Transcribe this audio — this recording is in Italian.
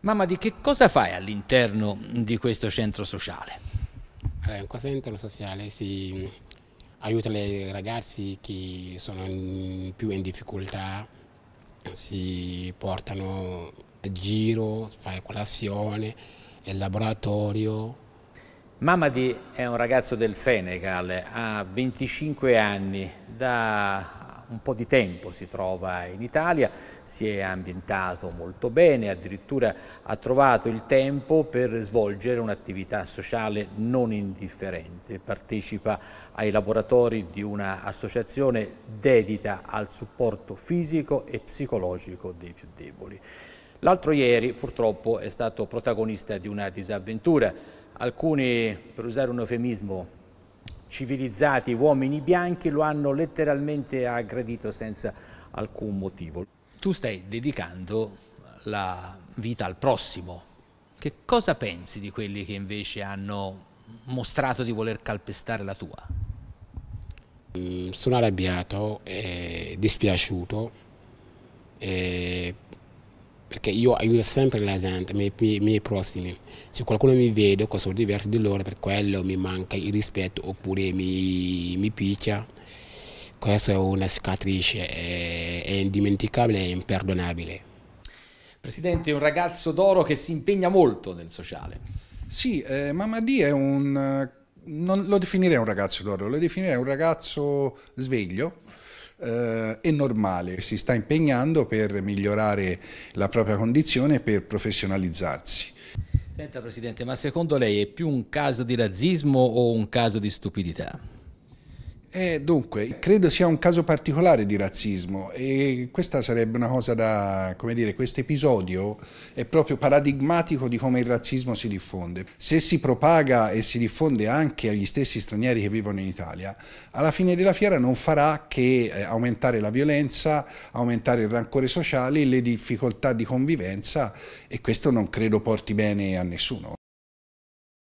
Mamma, di che cosa fai all'interno di questo centro sociale? Allora, in questo centro sociale si mm, aiuta i ragazzi che sono in più in difficoltà, si portano a giro, fare colazione, il laboratorio. Mamadi è un ragazzo del Senegal, ha 25 anni, da un po' di tempo si trova in Italia, si è ambientato molto bene, addirittura ha trovato il tempo per svolgere un'attività sociale non indifferente, partecipa ai laboratori di un'associazione dedita al supporto fisico e psicologico dei più deboli. L'altro ieri purtroppo è stato protagonista di una disavventura, alcuni, per usare un eufemismo, civilizzati, uomini bianchi, lo hanno letteralmente aggredito senza alcun motivo. Tu stai dedicando la vita al prossimo. Che cosa pensi di quelli che invece hanno mostrato di voler calpestare la tua? Mm, sono arrabbiato, e eh, dispiaciuto, e eh, perché io aiuto sempre la gente, i miei, miei, prossimi. Se qualcuno mi vede che sono diverso di loro, per quello mi manca il rispetto oppure mi, mi picchia, questa è una cicatrice, è, è indimenticabile e imperdonabile. Presidente, un ragazzo d'oro che si impegna molto nel sociale. Sì, eh, Mamadi è un... Eh, non lo definirei un ragazzo d'oro, lo definirei un ragazzo sveglio, eh, e normale, si sta impegnando per migliorare la propria condizione e per professionalizzarsi. Senta Presidente, ma secondo lei è più un caso di razzismo o un caso di stupidità? Eh, dunque, credo sia un caso particolare di razzismo e questa sarebbe una cosa da, come dire, questo episodio è proprio paradigmatico di come il razzismo si diffonde. Se si propaga e si diffonde anche agli stessi stranieri che vivono in Italia, alla fine della fiera non farà che eh, aumentare la violenza, aumentare il rancore sociale, le difficoltà di convivenza e questo non credo porti bene a nessuno.